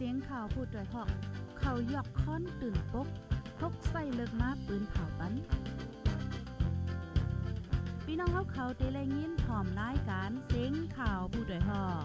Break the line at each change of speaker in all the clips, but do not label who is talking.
เสียงข่าวผู้ด้วยหอกเขายกค้อนตื่นปกพกใส่เลิกมาปืนเผาปันพี่น้องเขาเขาเด้แงยิ้นพอมรายการเสียงข่าวผู้ด้วยหอก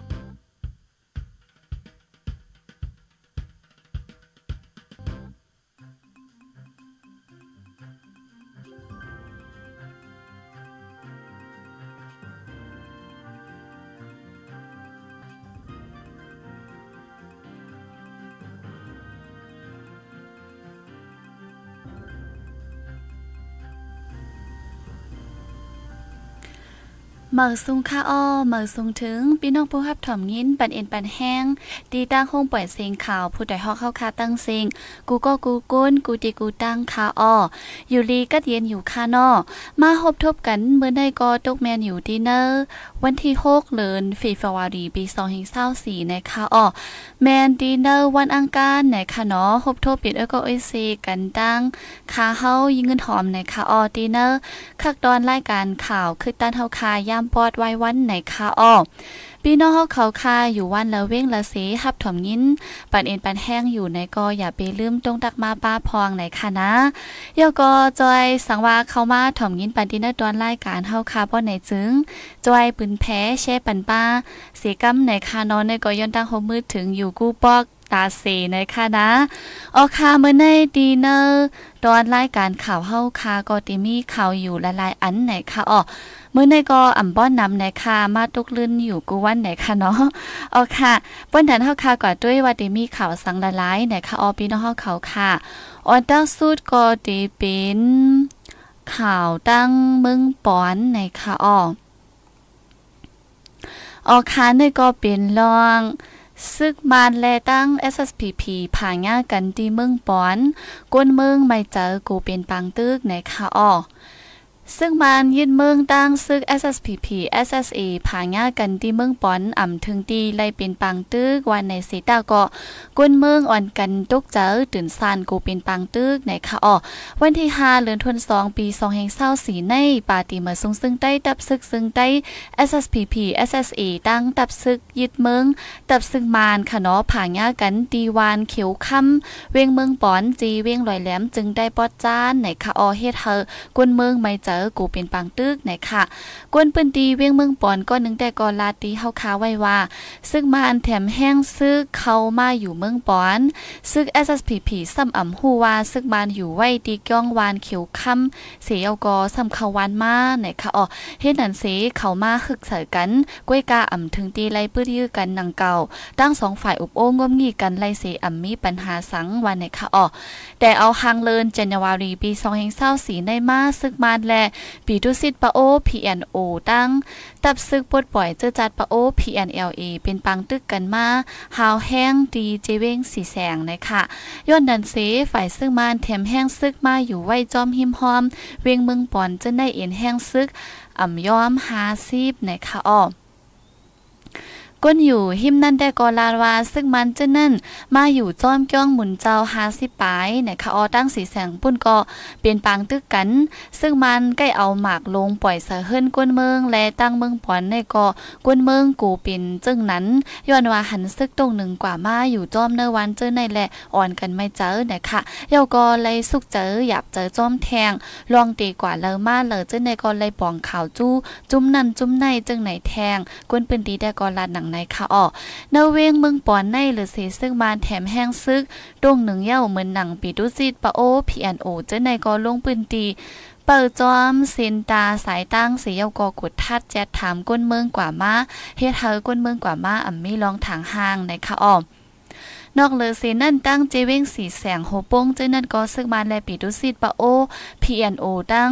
เมาซุงค่าอ้อเมาซุงถึงพี่น้องผู้รับถ่อมยินปันเอ็นปันแห้งตีตั้งห้องปล่อยเสียงข่าวผู้ใดฮอกเข้าคาตั้งเสียงกูก็กูก้นกูตีกูตั้งค่าอ้ออยู่ลีกัดเย็นอยู่ค่านอมาหบทบกันเมื่อได้ก็ตกแมนอยู่ดินเนอร์วันที่กเลินฟีฟาวารีปี2สี4ในค่าอ้อแมนดินเนอร์วันอังคารในค่ะเนอฮบทบปิดเอโก็เอ้ีเซกันตั้งค่าเฮายิงเงินหอมในค่าอ้อดินเนอร์คักตอนรายการข่าวคือตั้นเฮาคาย่าาพปอดไว้วันไหนคาอ้อพี่น้องเขาเขาคาอยู่วันละเว้งละเสฮับถมยินปันเอ็นปันแห้งอยู่ในกออย่าไปลืมตรงตักมาป้าพองไหนค่ะนะเดี๋ยวก็จอยสังว่าเขามาถมยินปันดินตอนรายการเฮาคาบ่ไหนจึงจอยปืนแพ้แช่ปันป้าสกำไหนคานอนในกอย้อนตั้งโมมืดถึงอยู่กู้ปอกาเซนะคะนะ ออคาเมื่อในดีเนอร์ตอนรายการข่าวเฮาคาก็ติมีข่าวอยู่ละลายอันไหนค่ะอ๋อเมื่อในก็อ่ำบ้อนนำไหนค่ะมาตุกลื่นอยู่กูวันไหนค่ะเนาะ ออคาะป้นดันเฮาคากว่ด้วยว่าติมีข่าวสังละลายไหนค่ะอ๋อพี่น้องเฮาเขาค่ะอนตั้งสุดก็ติเป็นข่าวตั้งมึงปอนไหนค่ะอ๋อออคาเนี่ก็เป็นรองซึกมันแลตั้ง SSPP ผ่าง่ากันที่เมืองปอน ก้นเมืองไม่เจอกูเป็นปังตึกในคาออซึ่งมันยึดเมืองตั้งซึก SSPP SSA ผางากันที่เมืองปอน อ่ำถึงตีไล่เป็นปังตึกวันในเซตาเกาะกวนเมืองอ่อนกันตกเจอตื่นซานกูเป็นปังตึกในค่ะอ๋อวันที่5เดือนธันวาคมปี2แห่งเศร้าสีในปาติเมือซุงซึ่งใต้ตับซึก ซึ่งใต้ SSPP SSA ตั้งตับซึกยึดเมืองตับซึ่งมานค่ะเนาะผางากันตีวานเขียวค่ำเวงเมืองปอนจีเวงลอยแหลมจึงได้ปอดจานในค่ะอ๋อเฮ็ดเฮอกวนเมืองไม่จออกูเป็นปังตึกไหนค่ะกวนปืนดีเวียงเมืองปอนก้อนนึงแต่ก่อนลาตีเฮาคาไว้ว่า ซึ่งมาอันแถมแห้งซึกเข้ามาอยู่เมืองปอน ซึ่ง SSPP ซ้ำอ่ำฮู้ว่าซึ่งมานอยู่ไว้ตีก้องวานเขียวค่ำ เสียเอกอซ้ำเข้าวานมาไหนค่ะอ๋อเฮ็ดนั่นสิเข้ามาฮึกใส่กัน กวยกาอ่ำถึงตีไล่ปื้ดยื้อกันนังเก่า ตั้งสองฝ่ายอบโอ้งมงีกันไล่เสอ่ำมีปัญหาสังวันไหนค่ะอ๋อแต่เอาหางเลินจันวารีปี2 0 2 4ได้มาซึกมาแลปีดุสิตปะโอ PNO ตั้งตับซึกปวดป่อยเจอจัดปะโอ PNLA เป็นปังตึกกันมา หาวแห้งดีเจเว้งสีแสงนะคะย้อนดันเซฝ่ายซึ่งมานแถมแห้งซึกมาอยู่ไว้จอมหิมหอม เวงเมืองปอนเจะได้เอ็นแห้งซึกอ่ำย้อมหาซีบนะคะอ้อก้นอยู่หิมนั่นได้กอลาวาซึ่งมันจะนั่น มาอยู่จ้อมก้องหมุนเจ้าหาสิปายเนี่ยคะออตั้งสีแสงปุ่นก็เปลี่ยนปางตึกกันซึ่งมันใกล้เอาหมากลงปล่อยสะเฮินก้นเมืองและตั้งเมืองปอนในก็ก้นเมืองกูเป็นจึงนั้นย้อนว่าหันซึกตรงหนึ่งกว่ามาอยู่จ้อมเนวันเจอในแหละอ่อนกันไม่เจอเนี่ยค่ะเยาก็เลยสุกเจอหยับเจอจ้อมแทงลองตีกว่าเลอมาเลอเจอในก็เลยป่องข่าวจู้จุ้มนั่นจุ้มในจึงไหนแทงก้นปืนดีได้ก็ลาดหนังในค่ะอ๋อเนเวงเมืองปอนในหรือเสซึ่งมานแถมแห้งซึกดวงหนึ่งเย่าเหมือนหนังปีดุซิดปะโอ พีแอนโอเจ้าในก็ลงปืนตี เปิดจอมเซนตาสายตั้งเสียกอกดทัดแจ็ดถามก้นเมืองกว่ามา เฮเธอก้นเมืองกว่ามาอ่ำมีลองถางห่างในค่ะอ๋อนอกเลือเซนั่นตั้งเจเว้งสีแสงโฮโป้งเจ้นั่นก็ซึกมาแลปีดุสิตปะโอพีแอนโอตั้ง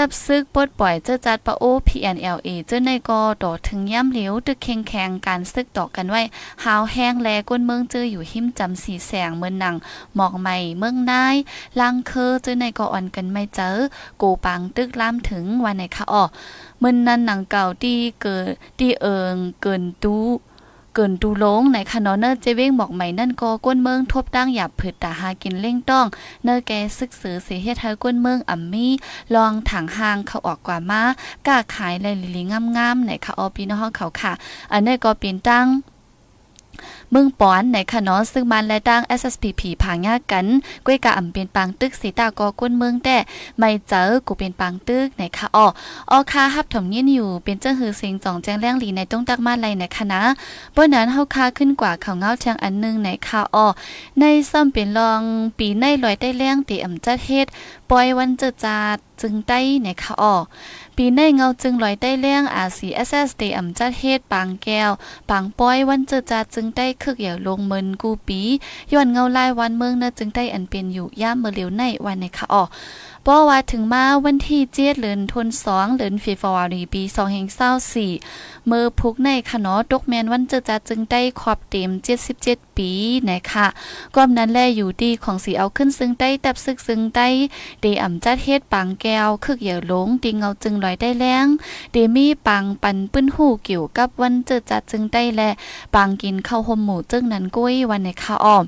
ตับซึกปลดปล่อยเจ้จัดปะโอ PNLA เจ้าในกอต่อถึงย่ำเหลียวตึกแข็งแข็งการซึกต่อกันไว้ หาวแห้งแลก้นเมืองเจออยู่หิมจำสีแสงเมืองหนังหมอกใหม่เมืองนาย ลังเคอเจ้าในกออ่อนกันไม่เจอกูปังตึกล้มถึงวันไหนคะอ๋อมืนนั้นหนังเก่าดีเกิดดีเอิงเกินตู้เกินดูลงในคะเนาะเนอร์เจวิ้งหมอกใหม่นั่นก็ก้นเมืองทบตั้งหยาบผืดตาหากินเล่งต้องเนอร์แกซึกสือเสียเฮ็ดให้ก้นเมืองอัมมี่ลองถังหางเขาออกกว่ามากล้าขายไรลิลิงามๆไหนคะออปีน้องเขาค่ะอันนี้ก็เปลี่ยนตั้งมึงป้อนในค่ะนาซึ่งมันและตั้ง SSPP ผางยากกันก้วยกะอ่าเป็นปางตึกสีตากอก้นเมืองแต่ไม่เจอกูเป็นปางตึกในค่ะอ้ออ้อคาฮับถมยินอยู่ เป็นเจ้าหือเสีงจองแจ้งแรงหลีในต้องตักมาไรในคณะนเปิ้นนั้นเฮาคาขึ้นกว่าเขาเงาแทงอันนึงในคาอ้อในซ้ำเป็นรองปีในลอยได้แรงติอ่าจัดเฮ็ดปอยวันเจอจาดจึงใต้ในคาอ้อปีในเงาจึงลอยได้แรงอาสี SS เตอ่าจัดเฮ็ดปางแก้ว ปางปอยวันเจอจาดจึงใต้คึกอย่าลงเมินกูปีย้อนเงาลายวันเมืองนะ จึงได้อันเป็นอยู่ย่ามเมเลียวในวันในค่ะอ๋อปอว่าถึงมาวันที่เจ็ดเหือนทนสองเหือนฟีฟอวารีปีสองแห่งเศร้าสี่เมื่อพุกในขนอตกแมนวันเจอจาจึงได้ขอบเต็มเจ็ดสิบเจ็ดปีนะคะก้อนั้นแล อยู่ดีของสีเอาขึ้นซึ่งได้ตับซึกซึ่งได้เดอ่ำจัดเฮ็ดปังแก้วคึกเหย่าหลงติงเอาจึงลอยได้แรงเดมีปังปันปื้นหูเกี่ยวกับวันเจอจัดจึงได้แลปังกินข้าวหมหมูจึงนั้นกุ้ยวันในข้าอ่อม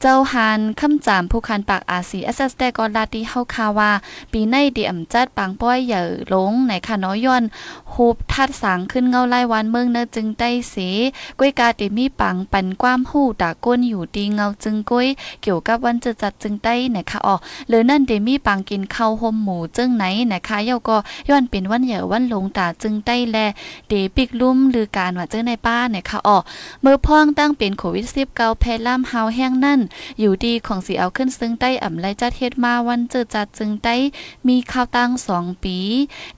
เจ้าฮันคำจาม ผู้คันปากอาซีเอสเอสแต่ก็ลาดีเฮาคาว่า ปีในเดียมจัดปังป้อยเหื่อลงในคาะน้อยย้อนฮูบทัดสังขึ้นเงาไล่วันเมืองเนจึงได้สีก้วยกาติมีปังปันความหู้ตาก้น อยู่ดีเงาจึงก้วยเกี่ยวกับวันจะจัดจึงได้นะคะอ๋อหรือนั่นเดมีปัง กินข้าวหมหมู จึงไหนนะคะเยาก็ย้อนเป็นวันเหื่อวันลงตาจึงได้แล เดปิกลุ่มหรือการว่าเจ้าในป้าเนคะอ๋อเมื่อพ่องตั้งเป็นโควิด -19 แพร่ล่ามเฮาแห้งนั่นอยู่ดีของ สีเอาขึ้นซึ่งได้อ่ำไรจัดเฮ็ดมาวันเจอจัดจึงได้มีข้าวตั้งสองปี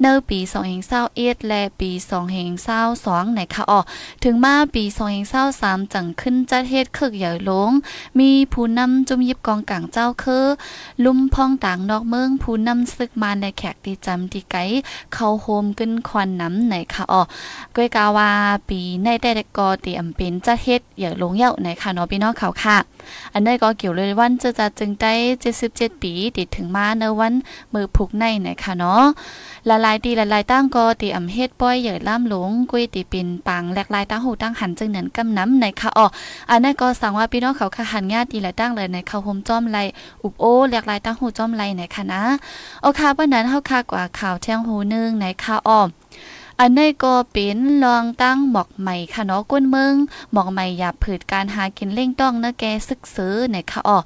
เนอปีสองเ่งเศร้าเอ็ดและปีสองเ่งเศร้าสองไหน้าออกถึงมาปีสองเ่งเศร้าสามจังขึ้นจัดเฮ็ดคึกใหญ่ลงมีผู้นำจุ่มยิบกองกลางเจ้าคือลุ่มพองต่างนอกเมืองผู้นำซึกมาในแขกตีจำตีไกเข้าโฮมขึ้นควันน้ำไหน้าออกกวยกาวาปีในแต่ก็เตรียมเป็นจัดเฮ็ดใหญ่ลงเย่ะไหนค้านอะพี่น้องเขาค่ะอันนี้ก็เกี่ยวเลยวันเจะจาจึงได้77ปีติดถึงมาเนวันมือผูกในนะคะเนาะละลายตีละลายตั้งก็ตีอำเฮ็ดป้อยใหญ่ล่าหลงกุ้ยตีปินปังแหลกลายตั้งหูตั้งหันจึงเหนือนกำน้ำในค่ะอ๋ออันนี้ก็สั่งว่าพี่น้องเขาข่ะหันญาตีละตั้งเลยในค่าโฮมจอมไหลอุบโอแหลกลายตั้งหูจอมไหลในค่ะนะโอคเปิ้นนั้นเฮาค่ะกว่าข่าวเที่ยงหูนึงในค่ะอ๋ออันนี้ก็เป็นลองตั้งหมอกใหม่ค่ะเนาะก้นเมืองหมอกใหม่อย่าผืดการหากินเล่งต้องเนะแกซึกซื้อเนี่ยค่ะอ๋อ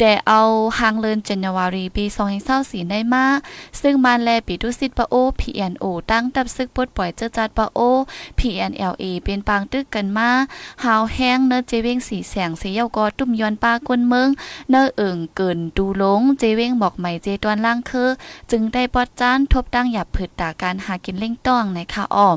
แต่เอาหางเลินจันวารีปีสอง2024ได้มา ซึ่งมันแลปิดุสิตปะโอพีอนโอตั้งดับซึกปดปล่อยเจอจัดปะโอพ p n l นเอเป็นปางตึกกันมาหาวแห้งเนเจเวงสีแสงเสียกอตุ้มยอนปลากวนเมือง เนอเอิงเกินดูลงเจเวงบอกใหม่เจตวนล่างคือ จึงได้ปอดจ้านทบตั้งหยับผืดตาการหากินเล่งต้องในค่ะอ้อ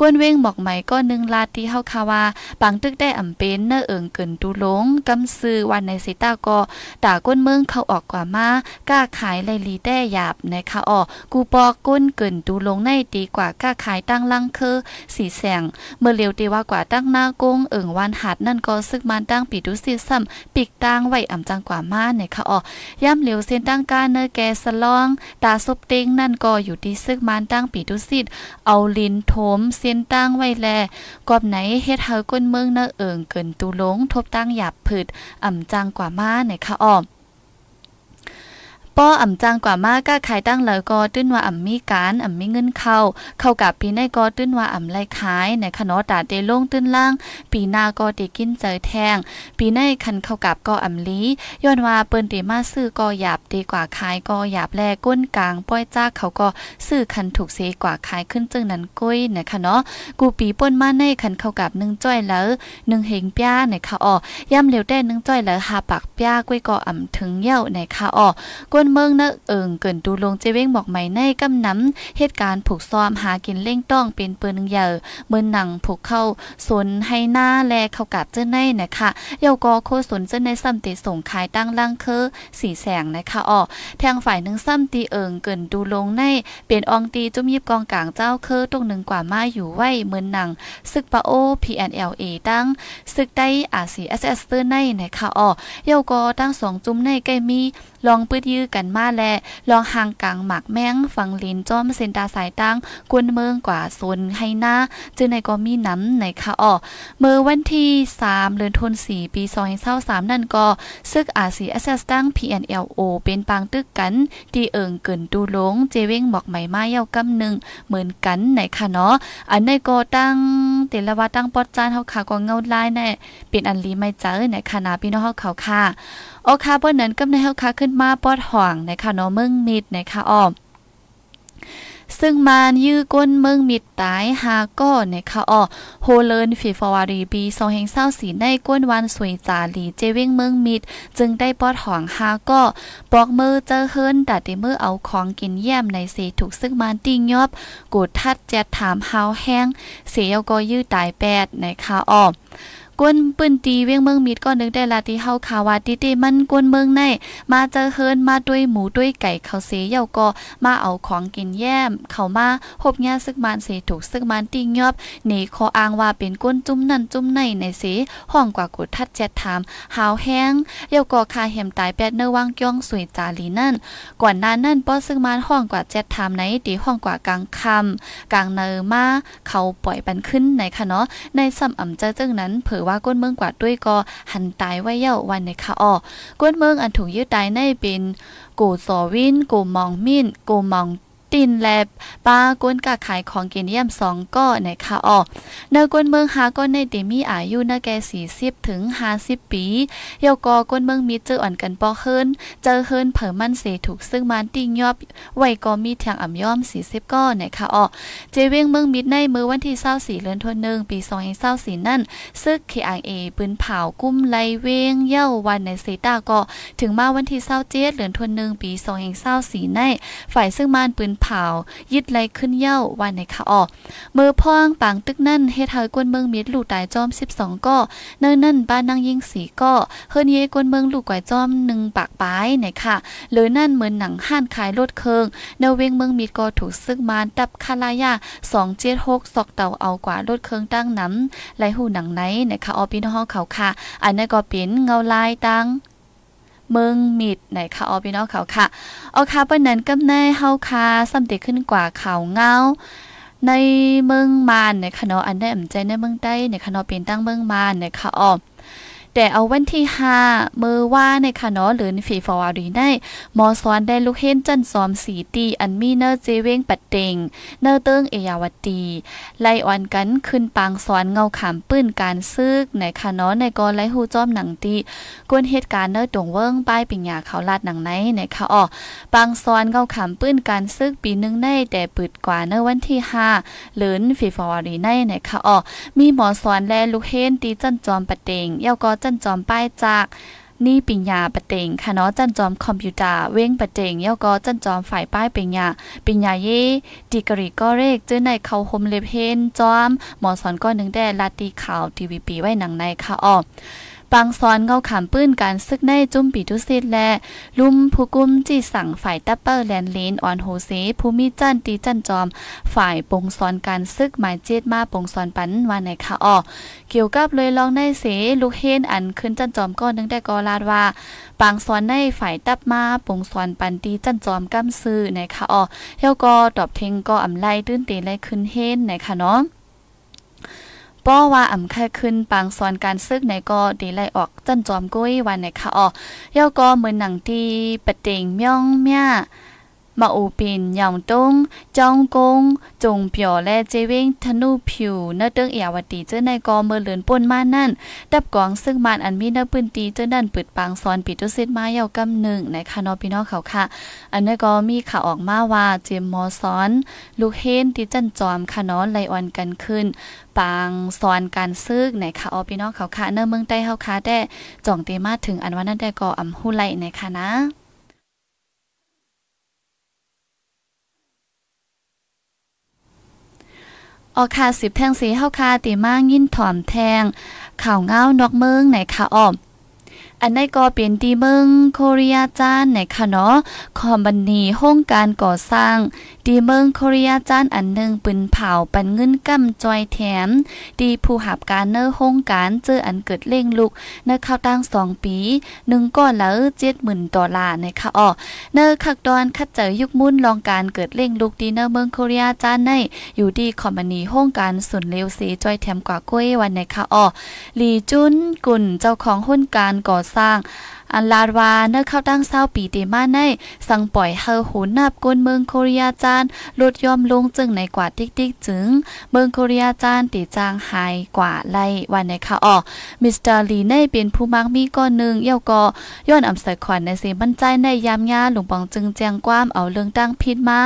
ก้นเว้งหมอกใหม่ก็นึงลาดที่เฮาคาว่าปังตึกได้อ่ำเป็นเน้อเอิงเกินตูหลง กำซื้อวันในสิตาก็ตาก้นเมืองเข้าออกกว่ามากล้าขายไลลีแต้หยาบนะคะออกูปอกก้นเกินตูหลงในดีกว่ากล้าขายตั้งลังคือสีแสง เมื่อเร็วตีว่ากว่าตั้งหน้ากงเอิงวันหัด นั่นก็ซึกมันตั้งปีดุสิซ้ำปิกตั้งไว้อ่ำจังกว่ามาในคะออย่ำเหยวเส้นตั้งการเน้อแกสลอง ตาซบเต็งนั่นก็อยู่ที่ซึกมันตั้งปีดุสิเอาลิ้นโถมเสเ็นตั้งไว้แลกอบไหนเฮ็ดเฮาก้นเมืองเนอเอิงเกินตูลงทบตั้งหยับผึดอ่ำจังกว่ามาในคะอ้อม้ออ่ำจังกว่ามากก็ขายตั้งแล้วก็ตื้นว่าอ่ำมีการอ่ำมีเงินเข้า เข้ากับปีในก็ตื้นว่าอ่ำไรขาย ในขนอตาเตลงตื้นล่างปีหน้าก็ติกินเจอแทงปีในคันเข้ากับก็อ่ำลีย้อนว่าเปิ้นเตมาซื้อก็หยาบดีกว่าขายก็หยาบแลก้นกลางป้อยจ้าเขาก็ซื้อคันถูกเสียกว่าขายขึ้นจึงนั้นกุ้ยนขคะเนาะกูปีป้นมาในคันเข้ากับนึงจ้อยแล้วงเฮงปย้านขคะอ๋อย่ำเหลวแต่นึงจ้อยแล้วหาปากปย้ากุ้ยก็อ่ำถึงเย้านขคะออก้นเมืองนะเอิงเกินดูลงเจเว้งหมอกใหม่ในกำน้ำเหตุการณ์ผูกซ้อมหากินเล่งต้องเป็นเปืนเยอ่เมื่อหนังผูกเข้า สนให้หน้าแลเข้ากับเจ้าในนะคะเยาวกอโคสนเจ้าในซ้ำเตส่งขายตั้งล่างคือสีแสงนะคะอ๋อแทงฝ่ายหนึ่งซ้ำตีเอิงเกินดูลงใน เปลี่ยนองตีจุ้มยิบกองกลางเจ้าคือตรงหนึ่งกว่ามาอยู่ไว้เมือนหนังซึกปะโอ PNLA ตั้งซึกได้อาซีเอสเอสเตอร์ในนะคะอ๋อเยาวกอตั้งสองจุ้มในใกล้มีลองปื้ดยื้อกันมาแล ลองห่างกลางหมักแมงฝังลินจ้อมเซนตาสายตั้ง กวนเมืองกว่าโซนให้หน้าจึงในก็มีน้ำในค่ะอ่อมื่อวันที่3เดือนธันวาคมปีซอยเาสามนั่นก็ ซึกอาซีแอสเซสตั้ง PNLO เป็นปางตึกกันดีเอิงเกินดูหลง เจเว้งหมอกใหม่มาเย้ากำหนึ่ง เหมือนกันในคะเนาะ อันในก็ตั้งเตลวาตั้งปอดจานเฮาค่ะก็เงาไล่แน่เป็นอันลีไม่เจอในคณะพี่น้องเฮาเขาค่ะโอคาเบิ้นนั้นก็ในเฮาคาขึ้นมาปอดห่องในะคะเนาะมึงมิดในะคะอ้อมซึ่งมานยื้อก้นเมืองมิดตายหาก็นะคะอ้อโฮเลนฟีฟวารีปีสองแห่งเศร้าสีในก้นวันสวยจาลี เจวิ้งเมืองมิดจึงได้ปอดห่องหาก็ปอกมือเจอเฮินดัดเดมือเอาของกินเยี่ยมในเสถูกซึ่งมานติ่งยอบกูทัดแจดถามเฮาแห้ง เสียก็ยื้อตายแปดในะคะอ้อกวนปืนตีเวียงเมืองมีดก็นึกได้ลาที่เฮาขาวาติเตมันกวนเมืองใน มาเจอเฮินมาด้วยหมูด้วยไก่เขาเสียเยาก็มาเอาของกินแย้มเขามาหบแง่ซึกมันเสถูกซึกมันติงยอบหนีขออ้างว่าเป็นก้น จุ้มนั่นจุ้มในในเสห้องกว่ากดทัดแจ็ดถาม หาวแห้งเยาก็คาเห็มตายแปดเนื้อว่างจ้องสวยจาลีนั่นก่อนนน้นนั่นป้อซึกมันห้องกว่าแจ็ดถามไหนตีห้องกว่ากลางคำกลางเนอมาเขาปล่อยปันขึ้นไหนคะเนาะในสำอำเจ้าจึงนั้นเผอว่าก้นเมืองกว่าด้วยก็หันตายไว้เย่าวันในค่ะอ้อก้นเมืองอันถูกยืดตายในเป็นกูสอวินกูมองมินกูมองตินแลบป้าก้นกะขายของเกินเยี่ยมสองก็ในคาะอกเนก้นเมืองหาก็ในเดมีอายุนาแกสี่สิบถึงห้าสิบปีเยาวกอก้นเมืองมีเจออ่อนกันปอเฮินเจอเฮินเผอมันเสถูกซึ่งมันติ่งยอบไวก็มีทางอ่ำย่อมสี่สิบก็ในคาะอกเจเวงเมืองมิดในมือวันที่เศร้าสี่เดือนทัวหนึ่งปีสองเศร้าสี่นั่นซึกเคอังเอปืนเผากุ้มไลเวงเย้าวันในเซตาก็ถึงมาวันที่เศร้าเจ็ดเลือนทัวหนึ่งปีสองเศร้าสี่ในฝ่ายซึ่งมันปืนเผายิดไลขึ้นเย้าวันในค่ะอ๋อมือพ่องปางตึกนั่นเฮทดเฮยกวนเมืองมิดลู่ตายจอม 12 ก็เนินนั่น บ้านนางยิงสีก็เฮืนเยกวนเมืองลู่ก๋วยจอมหนึ่งปากป้ายในค่ะหรือนั่นเหมือนหนังห้านขายรถเคิงเนเวงเมืองมิดก็ถูกซึกมานดับคาลายา276ซอกเตาเอากว่ารถเคิงตั้งน้ำไหลหูหนังไหนนะะออพี่น้องเขาค่ะ อันนั้นก็เป็นเงาลายตั้งเมืองมิดไหนคะ ออพี่น้องเขาค่ะเอาค่ะเปิ้นนั้นกํแน่เฮาค่ะสำเด็จขึ้นกว่าเขาเงา ในเมืองมานในคณะอันได้อำใจในเมืองใต้ในคณะเป็นตั้งเมืองมานในค่ะออแต่เอาวันที่ห้ามือว่าในคะเนาะหรือฝีฟอวารีได้มอซอนได้ลูกเห็นจันซอมสีตีอันมีเนอร์เจเวงปัดเต็ง เนอร์เติงเอยาวตีไลออนกัน ขึ้นปางซอนเงาขามปื้นการซึกในคะเนาะในกอไลหูจอมหนังตีกวนเหตุการณ์เนอร์ตวงเวิ้งป้ายปิงยาเขาลาดหนังไหนในคะอ๋อปางซอนเงาขามปื้นการซึกปีนึงได้แต่ปืดกว่าเนอร์วันที่ห้าหรือฝีฟอวารีในในคะอ๋อมีหมอซอนแลลูกเห็นตีจันจอมปัดเต็งเยาก็จันจอมป้ายจาก นี่ปิญญาปะเต็งค่ะเนาะจันจอมคอมพิวเตอร์เว้งปะเต็งเย่าก็จันจอมฝ่ายป้ายปิญญาปิญญาเย่ดีกรีก็เรกเจอในเขาโฮมเลเพนจอมหมอสอนก็หนึ่งแด่ลาตีข่าวทีวีปีไว้หนังในค่ะออปังซ้อนเงาขามปื้นการซึกในจุ้มปีทุสิทธิ์และลุ่มผู้กุ้มจีสั่งฝ่าย ตัปเปอร์แลนลีนออนโฮเซผู้มีจันตีจันจอม ฝ่าย ปงซ้อนการซึกหมายเจ็ดมาปงซ้อนปันวันในค่ะอ้อเกี่ยวกับเลยลองในเสลูกเฮนอันขึ้นจันจอมก็นึงได้กอลาดว่า ปางซ้อนในฝ่ายตับมาปงซ้อนปันตีจันจอมกำซื้อในค่ะอ้อเฮีก็ตอบเทงก็อำไลตื้นเตไลขึ้นเฮนในค่ะเนาะป้อว่าอ่ำค่าขึ้นปางซ้อนการซึกในก็ดีไล่ออกจันจอมกุ้ยวันไหนค่ะอ๋อย่อก็เหมือนหนังที่ปะเต็งม่องเมียมาอูปินหยองตงจ้องกงจงเปียวและเจเวงธนูผิวเนื้อเตืองเอียวตีเจ้าในกอเมื่อเลือนป่นมานั่นดับกองซึ่งมานอันมีเนื้อปืนตีเจ้านั่นปิดปางซอนปิดตุเซตมาเยาวกำหนึ่ง ในคานอพี่น้องเขาค่ะ อันนี้ก็มีข่าวออกมาว่าเจมมอซอน ลูกเฮนที่จันจอมคานอไลออนกันขึ้น ปางซอนการซึกในคาอปพี่น้องเขาค่ะเนื้อเมืองใต้เขาค่ะแต่จ่องเตมาถึงอันว่านั่นแต่ก็อำหูไลในคานะออคาสิบแทงสีเฮาคาตีมางิ้นถอมแทงข่าวเงานอกเมืองไหนคะอ้อมอันในก็เป็นตีเมืองโคเรียจานไหนคะเนาะ คอมบันนีห้องการก่อสร้างดีเมืองโคเรียจ้านอันหนึ่งปืนเผาปันเงินกั้มจอยแถมดีผู้หับการเนอร์ห้องการเจออันเกิดเล่งลุก เนอร์ข้าวตั้งสองปีหนึ่งก้อนละเจ็ดหมื่นดอลลาร์นะคะอ๋อเนอร์ขักดอนคัดเจอยุคมุ่นลองการเกิดเล่งลุกดีเนอร์เมืองโคเรียจ้านในอยู่ดีคอมมานีห้องการส่วนเลวสีจอยแถมกว่าก้วยวันนะคะอ๋อลีจุนกุนเจ้าของหุ้นการก่อสร้างอันลาดวาเนื้อเข้าตั้งเศร้าปีเตมา ในสั่งปล่อยเฮอหูนับก้นเมือง โครียจานลดยอมลงจึงในกว่า ติ๊ก ติ๊ก จึงเมือง โครียจานตีจางหายกว่าไล่วันในข่าออกมิสเตอร์ลีในเป็นผู้มัก มีก้อนหนึ่งเย่ยวกอย้อนอำใส่ขวัญในเสียมั่นใจในยามยาหลวงปองจึงแจงความเอาเรื่องตั้งพิษมา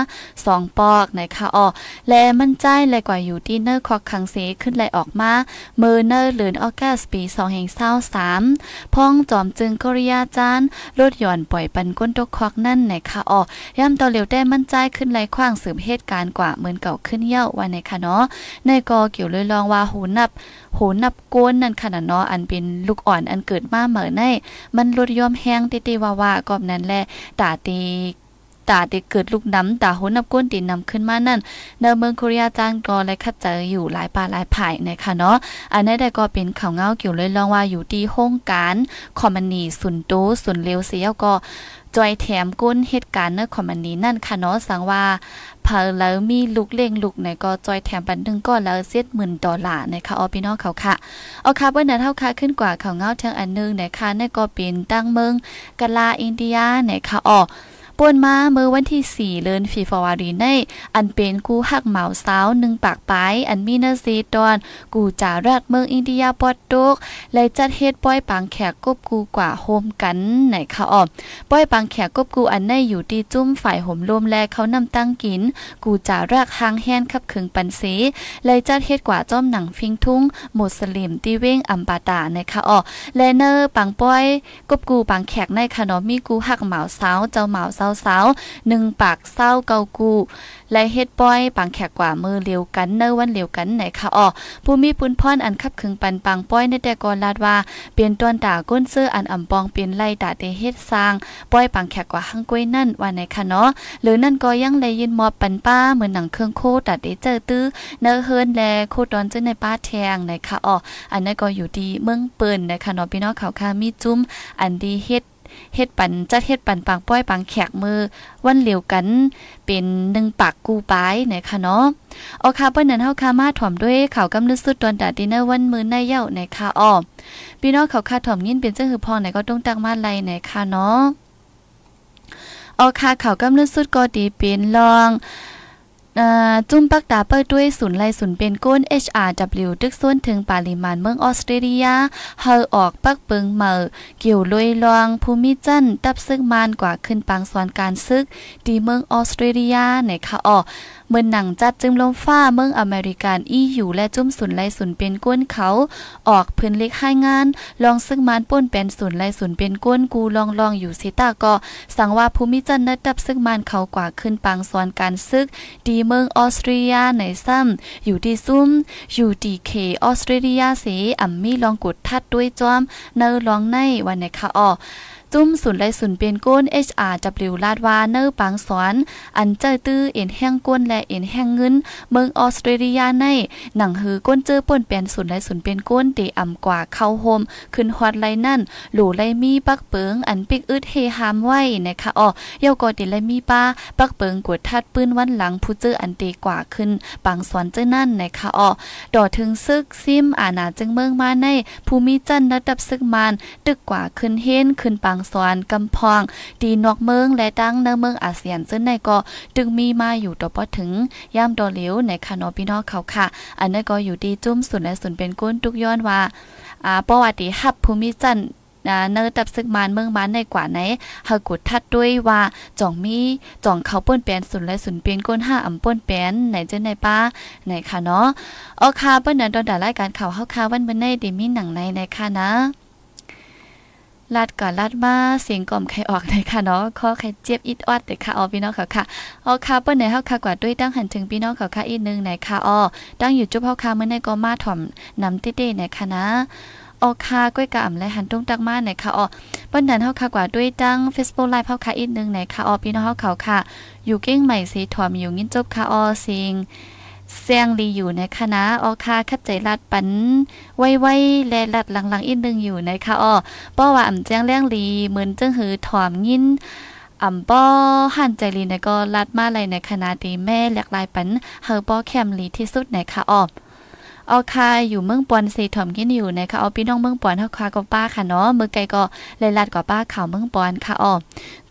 สองปอกในข่าออกและมั่นใจเลยกว่าอยู่ที่เนอร์คอกขังเสขึ้นไหลออกมาเมอร์เนอร์เลือนออกัสปีสองแห่งเศร้าสามพ้องจอมจึงโครียาจานลดหย่อนปล่อยปันก้นตกควักนั่นไหนคะอ๋อย่ำต่อเหลียวแต้มั่นใจขึ้นไหลขว้าง สืบเหตุการณ์กว่าเหมือนเก่าขึ้นเย่าวันไหนคะเนาะในกอเกี่ยวเลยลองว่าหูนับ หูนับก้นนั่นขนาดเนาะอันเป็นลูกอ่อนอันเกิดมาเหมือนใน มันลดย่อมแห้งติตว่าว่ากอนั้นแหละ ตาตีตาที่เกิดลูกน้ำตาหุ่นับก้นตีนำขึ้นมานั่นในเมืองคุรียจางก็และคัดเจออยู่หลายป่าหลาย่ายนะคะเนาะอันนี้ได้ก็เป็นข่าวเงาเกี่ยวเลยลองว่าอยู่ที่ห้องการคอมมานีสุนโตสุนเลวเสียก็จอยแถมก้นเหตุการณ์เนอคอมมานีนั่นค่ะเนาะสังว่าเพอแล้วมีลูกเล่งลูกไหนก็จอยแถมปันนึงก็แล้วเจ็ดหมื่นดอลลาร์นะคะออพี่น้องเขาค่ะเอาค่ะเบิ้นนเท่าค่ะขึ้นกว่าเขาเงาเทางอันนึงนะคะนั่นก็เป็นตั้งเมืองกาลาอินเดียนะค่ะอ๋อป่วนมาเมื่อวันที่ 4 เลือนฟีฟอวารีใน อันเป็นกูหักเหมาสาวหนึ่งปากไปอันมีนาซีตอน กูจ่ารักเมืองอินเดียปอดตกเลยจัดเฮ็ดป้อยปังแขกกบกูกว่าโฮมกันไหนคะออมป้อยปังแขกกบกูอันในอยู่ที่จุ้มฝ่ายห่มลมแลเขานำตั้งกิน กูจ่ารักหางแฮนขับขึงปันสีเลยจัดเฮ็ดกว่าจ้อมหนังฟิงทุ่งมุสลิมตีเว้งอัมปาตาในคะออบและเนอร์ปังป้อยกบกูปังแขกในขนมมีกูหักเหมาสาวเจ้าเหมาสา2สาวหนึ่งปากเศร้าเกากูและเฮ็ดป้อย ปังแขกกว่ามือเลียวกันเนอวันเลียวกันไหนคะอ๋อผู้มีปุ้นพ่อนอันคับขึงปันปังป้อยในแต่ก่อนลาดว่า เปลี่ยนต้นตาก้นเสื้ออันอ่ำปองเปลี่ยนไล่ตาเตเฮ็ดสร้าง ป้อยปังแขกกว่าหังกล้วยนั่นว่าไหนคะเนาะหรือนั่นก็ยังเลยยินมอบปันป้าเหมือนหนังเครื่องโคตัดได้เจอตื้อเนอเฮินแลโคตอนจึในป้าแทงไหนคะอ๋ออันนั้นก็อยู่ดีเมืองเปิ่นนคะเนาะพี่น้องเขาค้ามีจุ้มอันดีเฮ็ดเฮ็ดปันจัดเฮ็ดปันปางป้อยปางแขกมือวันเหลียวกัน เป็นหนึ่งปากกูปายนะคะเนาะออคาเปิ้นนั้นเฮาคามาถ่อมด้วยข่าวกำลึกสุดตอนดาดินเนอร์วันมื้อในเย้านะคะอ้อพี่น้องเขาคาถ่อมยินเป็นเจ้อหือพอไหนก็ต้องตักมาไลนะคะเนาะออคาข่าวกำลึกสุดก็ดีเป็นรองจุ่มปักตาเปิดด้วยศูนย์ไลศูนย์เป็นก้น HRW ตึกสวนถึงปริมาณเมืองออสเตรเลียเฮอออกปักเปึงเมอเกี่ยวลุยลองภูมิจันตับซึกมานกว่าขึ้นปังสอนการซึก ดีเมืองออสเตรเลียไหนคะอ๋อเมื่อหนังจัดจึมลมฟ้าเมืองอเมริกันอี้อยู่และจุ้มสุนไลสุนเป็นก้นเขาออกพื้นเล็กให้งานลองซึ่งมันป้นเป็นสุนไลสุนเป็นก้นกูลองลองอยู่ซิตาก็สังว่าภูมิจันนัดดับซึ่งมันเขากว่าขึ้นปัง้อนการซึกดีเมืองออสเตรียในซ้ำอยู่ดีซุ่มอยู่ดีเคออสเตรียเสอัมมี่ลองกดทัดด้วยจอมเนอลองในวันไหนคะออจุ้มศูนย์ไรศูนย์เปยนก้น HRW ลาดวาเนอร์ปังสอนอันเจอตื้อเอ็นแห้งก้นและเอ็นแห้งเงินเมืองออสเตรเลียใน หนังหือก้นเจอป่นเปลนศูนย์ไรศูนย์เปียนก้นเตอ่ำกว่าเข้าโฮมขึ้นฮอดไลนั่น หลูไลมีปักเปิง อันปิกอึดเฮฮามไว้นะคะอ๋อเยากอตีไลมีป้า ปักเปิงกวดทัดปืนวันหลังผู้เจออันเตกว่าขึ้นปังสอนเจอนั่นนะคะอ๋อดอถึงซึกซิมอาณาจึงเมืองมาใน ภูมิจันระดับซึกมานตึกกว่าขึ้นเฮนขึ้นปังสวนรค์กำพองตีนอกเมืองและตั้งเนเมืองอาเซียนซึ่งในก็จึงมีมาอยู่ต่อปอถึงย่ามดอเหลียวในคานอพี่น้องเขาค่ะอันนั้นก็อยู่ดีจุ้มสุนและสุนเป็นก้นทุกย้อนว่าอ่าประวัติฮับภูมิจันนะเนอตับซึกมานเมืองมานในกว่าไหนเฮกุดทัดด้วยว่าจ่องมีจ่องเขาป้นแปนสุนและสุนเปียนก้นห้าอำป้นแปนไหนเจ้าในป้าไหนค่ะเนาะออค่ะเปิ้นนั้นตอนดารายการข่าวเฮาค่ะวันเมื่อในดีมีหนังในในค่ะนะลาดก่อนลาดมาเสียงกล่อมใครออกเลยค่ะเนาะข้อใครเจี๊ยบอิดออดเด็ค่ะเอาพี่น้องเขาค่ะเอาค่ะเปิ้ลไหนเฮาค่ะกว่าด้วยตั้งหันถึงพี่น้องเขาค่ะอีกนึงไหนค่ะอ้อตั้งอยู่จุ๊บเฮาค่ะเมื่อในก็มาถ่อมนำเต้ๆไหนค่ะนะออกค่ะก้อยกะอ่ำและหันตุ้งตักมาไหนค่ะอ๋เปันนั้นเฮาค่ะกว่าด้วยตั้ง Facebook Live เฮาค่ะอีกนึงไหนค่ะอ๋อพี่น้องเฮาเขาค่ะ อยู่เก้งใหม่สีถ่อมอยู่งิ้นจบค่ะอ๋อสิงเสียงลีอยู่ในคณะออคาคัดใจลัดปัน ไว้ไว้แลลัดหลังๆอีกนึงอยู่นะคะอ้อป้อว่าอ่ำแจ้งแรงลีเหมือนจึงหือถอมยินอ่ำป้อหันใจลีในก็ลัดมาเลยในคณะดีแม่หลากหลายปันเฮอป้อแคมลีที่สุดในคะอ้อเอาคาอยู่เมืองปอนสีถมกินอยู่นะคะเอาพี่น้องเมืองปอนเฮาคากับป้าค่ะเนาะมือไกลก็เลยลัดกับป้าข่าวเมืองปอนค่ะอ๋อ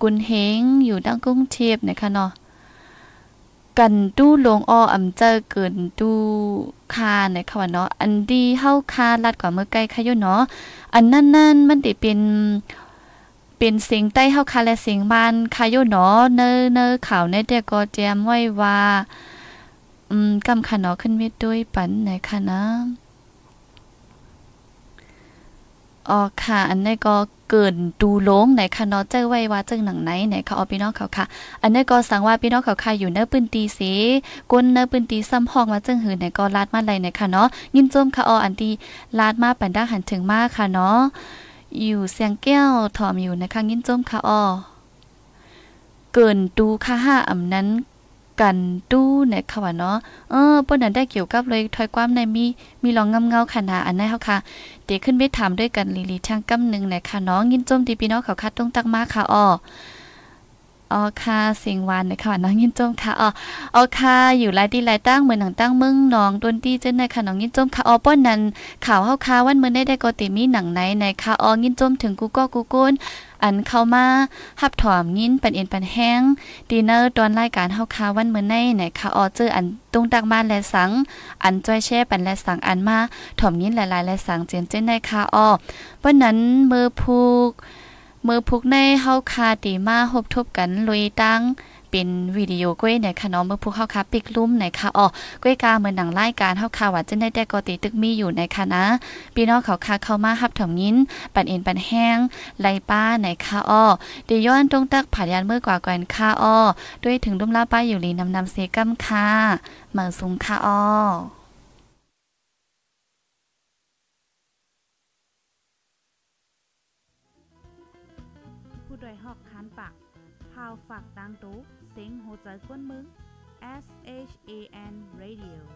กุนเฮงอยู่ดังกุ้งเทียบนะคะเนาะกันดูลงอ้ออำเจอเกินดูคาในค่ะว่าเนาะอันดีเฮาคาลัดกว่าเมื่อไกล้ค่ะยู่เนาะอันนั่นนั่นมันติเป็นเป็นเสียงใต้เฮาคาและเสียงบ้านค่ะยู่เนาะเนอเนอข่าวในแต่ก็แจมไว้ว่าอืมกำคนเนาะขึ้นเม็ดด้วยปันในค่ะนะอ๋อค่ะอันนี้ก็เกินดูลงไหนคะเนาะเจ้าไว้ว่าเจ้าหนังไหนไหนเขาเอาพี่น้องเขาค่ะอันนี้ก็สั่งว่าพี่น้องเขาค่ะอยู่เนื้อปืนตีสีก้นเนื้อปืนตีซ้ำพองมาเจ้าหืนไหนก็ลาดมาไลยไหนคะเนาะยินจมค่ะอออันตีลาดมาปันด้าหันถึงมากค่ะเนาะอยู่เสียงแก้วถอมอยู่นะคะยินจมค่ะออเกินดูค่ะห้าอำนั้นกันตู้นะค่ะว่าเนาะเออป้นนั้นได้เกี่ยวกับเลยถอยความในมีมีลองงำเงาขนาดอันไหนเฮาค่ะเดี๋ยวขึ้นไปถามด้วยกันลีลีชางกำนึงนะค่ะน้องยินจมดีพี่น้องเขาคัดตรงตักมาค่ะอ๋ออ๋อค่ะสิงวันนะคะน้องยินจมค่ะอ๋ออ๋อค่ะอยู่ไลายีไลายตั้งเหมือนหนังตั้งมึงน้องต้นตี้เจ้าในค่ะน้องยินจมค่ะอ๋อป้อนนั้น ข่าวเฮาค่ะวันมื้อได้ได้ก็ติมีหนังไหนในค่ะอ๋อยินจมถึงกูก็กูกุนอันเข้ามาหับถอมยินเป็นเอ็นเป็นแห้ง ดีเนอร์ตอนรายการเฮาคาวันเมื่อในไหนคาออเจออันตุ้งตักมาและสัง อันจ้อยแช่เป็นและสัง อันมาถอมยินหลายๆและสังเจนเจนในคาออเพราะนั้นมือผูก มือผูกในเฮาคาตีมาหบทบกันลุยตั้งเป็นวิดีโอกล้วยในคะนาเมื่อผู้เข้าคาปิกลุ่มในคะอ๋อกล้วยกาเหมือนหนังไล่การเข้าคาวัดจะได้แต่กติตึกมีอยู่ในคะนะพี่น้องเขาคาเข้ามาฮับถมยินปันเอ็นปันแห้งไลป้าในคะอ๋อดีย้อนตรงตักผ่านยันเมื่อกว่ากันคะอ๋อด้วยถึงลุ่มลาป้าอยู่ลีนำนำเซกัมค่ะมาซุงคาะอ๋อ quân quên mướn S H E N Radio.